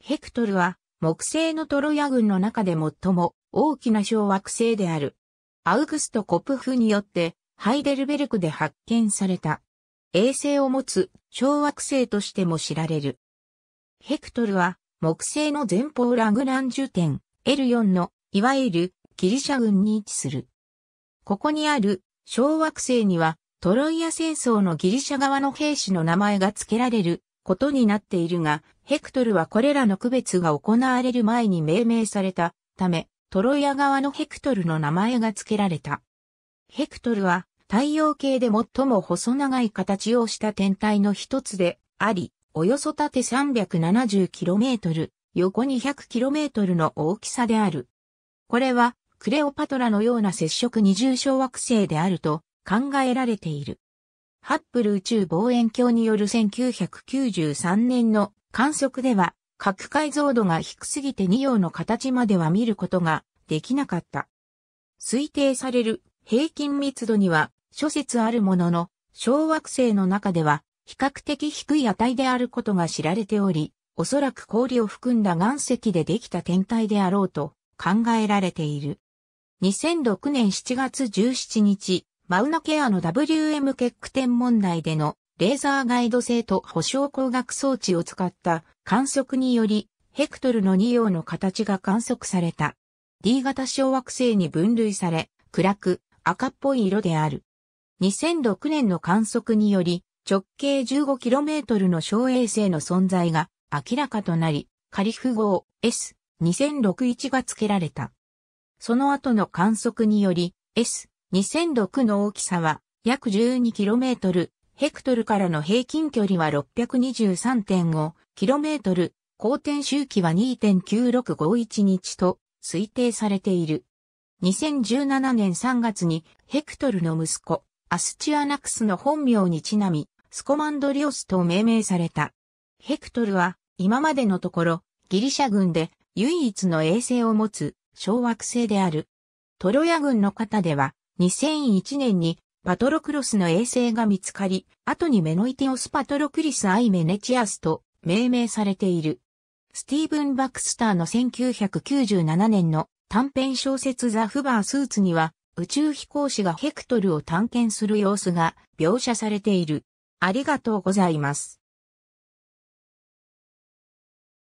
ヘクトルは、木星のトロヤ軍の中で最も大きな小惑星である。アウグスト・コプフによって、ハイデルベルクで発見された。衛星を持つ小惑星としても知られる。ヘクトルは、木星の前方ラグランジュ点 L4 の、いわゆるギリシャ軍に位置する。ここにある小惑星には、トロイア戦争のギリシャ側の兵士の名前が付けられることになっているが、ヘクトルはこれらの区別が行われる前に命名されたため、トロイア側のヘクトルの名前が付けられた。ヘクトルは太陽系で最も細長い形をした天体の一つであり、およそ縦 370km、横 200km の大きさである。これはクレオパトラのような接触二重小惑星であると考えられている。ハッブル宇宙望遠鏡による1993年の観測では、核解像度が低すぎて2葉の形までは見ることができなかった。推定される平均密度には諸説あるものの、小惑星の中では比較的低い値であることが知られており、おそらく氷を含んだ岩石でできた天体であろうと考えられている。2006年7月17日、マウナケアの WM 結句天文内でのレーザーガイド性と保証光学装置を使った観測により、ヘクトルの2葉の形が観測された。D 型小惑星に分類され、暗く赤っぽい色である。2006年の観測により、直径 15km の小衛星の存在が明らかとなり、カリフ号 S2061 が付けられた。その後の観測により、S 2006の大きさは約 12km、ヘクトルからの平均距離は 623.5km、公転周期は2.9651日と推定されている。2017年3月にヘクトルの息子、アスチアナクスの本名にちなみ、スコマンドリオスと命名された。ヘクトルは今までのところギリシャ軍で唯一の衛星を持つ小惑星である。トロヤ軍の方では2001年にパトロクロスの衛星が見つかり、後にメノイティオスパトロクリス・アイ・メネチアスと命名されている。スティーブン・バクスターの1997年の短編小説ザ・フバースーツには宇宙飛行士がヘクトルを探検する様子が描写されている。ありがとうございます。